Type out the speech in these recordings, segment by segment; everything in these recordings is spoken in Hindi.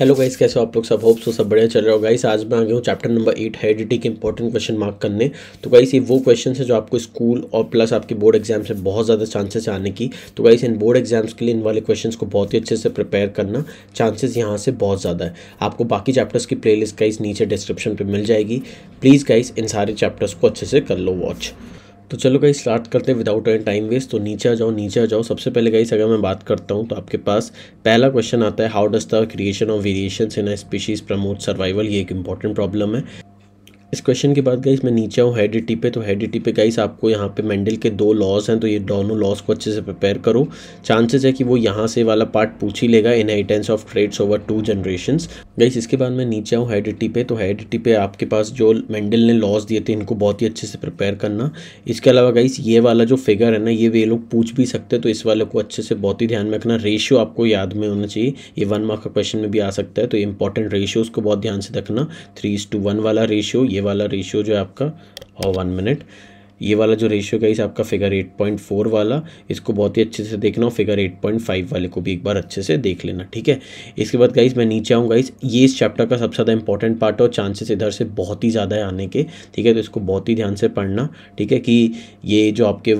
हेलो गाइस कैसे हो आप लोग सब होप सो सब बढ़िया चल रहा हो गाइस आज मैं आ गया हूँ चैप्टर नंबर एट हेरिडिटी के इंपॉर्टेंट क्वेश्चन मार्क करने तो गाइस ये वो क्वेश्चन है जो आपको स्कूल और प्लस आपके बोर्ड एग्जाम से बहुत ज़्यादा चांसेस आने की तो गाइस इन बोर्ड एग्जाम्स के लिए इन वाले क्वेश्चन को बहुत ही अच्छे से प्रिपेयर करना चांसेस यहाँ से बहुत ज़्यादा है आपको बाकी चैप्टर्स की प्ले लिस्ट नीचे डिस्क्रिप्शन पर मिल जाएगी प्लीज़ गाइस इन सारे चैप्टर्स को अच्छे से कर लो वॉच तो चलो गई स्टार्ट करते हैं विदाउट एनी टाइम वेस्ट तो नीचे आ जाओ नीचे आ जाओ सबसे पहले गई अगर मैं बात करता हूँ तो आपके पास पहला क्वेश्चन आता है how does the creation of variation in a species promote survival ये एक इंपॉर्टेंट प्रॉब्लम है इस क्वेश्चन के बाद गाइस मैं नीचे हूँ हेडिटी पे तो हेडिटी पे गाइस आपको यहाँ पे मेंडल के दो लॉज हैं तो ये दोनों लॉज को अच्छे से प्रिपेयर करो चांसेस है कि वो यहाँ से वाला पार्ट पूछ ही लेगा inheritance of traits over two generation guys इसके बाद मैं नीचे हूँ हेडिटी पे तो हेडिटी पे आपके पास जो मेंडल ने लॉज दिए थे इनको बहुत ही अच्छे से प्रिपेयर करना इसके अलावा गाइस ये वाला जो फिगर है ना ये वे लोग पूछ भी सकते हैं तो इस वाले को अच्छे से बहुत ही ध्यान में रखना रेशियो आपको याद में होना चाहिए ये वन मार्क का क्वेश्चन में भी आ सकता है तो इंपॉर्टेंट रेशियोज़ को बहुत ध्यान से रखना थ्री टू वन वाला रेशियो ये वाला रेशियो जो है आपका और वन मिनट ये वाला जो रेशियो गाइस आपका फिगर 8.4 वाला इसको बहुत ही अच्छे से देखना हो फिगर 8.5 वाले को भी एक बार अच्छे से देख लेना ठीक है इसके बाद गाइज मैं नीचे आऊँ गाइज ये इस चैप्टर का सबसे ज़्यादा इंपॉर्टेंट पार्ट है और चांसेस इधर से बहुत ही ज़्यादा है आने के ठीक है तो इसको बहुत ही ध्यान से पढ़ना ठीक है कि ये जो आपके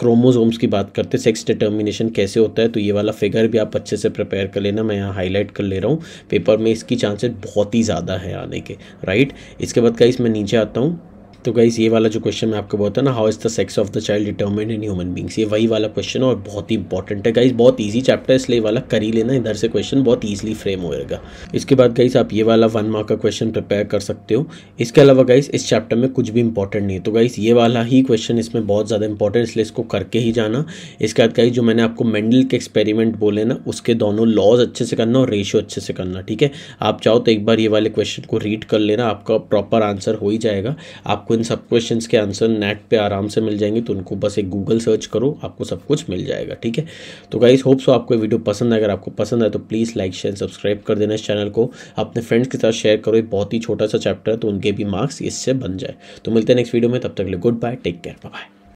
क्रोमोसोम्स की बात करते हैं सेक्स डिटर्मिनेशन कैसे होता है तो ये वाला फिगर भी आप अच्छे से प्रिपेयर कर लेना मैं यहाँ हाईलाइट कर ले रहा हूँ पेपर में इसकी चांसेस बहुत ही ज़्यादा है आने के राइट इसके बाद का मैं नीचे आता हूँ तो गाइज़ ये वाला जो क्वेश्चन मैं आपको बताया ना how is the sex of the child determine in human beings ये वही वाला क्वेश्चन है और बहुत ही इंपॉर्टेंट है गाइज़ बहुत ईजी चैप्टर इसलिए वाला कर ही लेना इधर से क्वेश्चन बहुत ईजिली फ्रेम होएगा इसके बाद गाइज़ आप ये वाला वन मार्क का क्वेश्चन प्रिपेयर कर सकते हो इसके अलावा गाइज़ इस चैप्टर में कुछ भी इंपॉर्टेंट नहीं है तो गाइज़ ये वाला ही क्वेश्चन इसमें बहुत ज़्यादा इंपॉर्टेंट इसलिए इसको करके ही जाना इसके बाद गाइज जो मैंने आपको मेंडल के एक्सपेरिमेंट बोले ना उसके दोनों लॉज अच्छे से करना और रेशियो अच्छे से करना ठीक है आप चाहो तो एक बार ये वाले क्वेश्चन को रीड कर लेना आपका प्रॉपर आंसर हो ही जाएगा आपको आपको इन सब क्वेश्चन के आंसर नेट पे आराम से मिल जाएंगे तो उनको बस एक गूगल सर्च करो आपको सब कुछ मिल जाएगा ठीक है तो गाइज होप सो आपको वीडियो पसंद है अगर आपको पसंद है तो प्लीज़ लाइक शेयर सब्सक्राइब कर देना इस चैनल को अपने फ्रेंड्स के साथ शेयर करो ये बहुत ही छोटा सा चैप्टर है तो उनके भी मार्क्स इससे बन जाए तो मिलते हैं नेक्स्ट वीडियो में तब तक ले good bye take care bye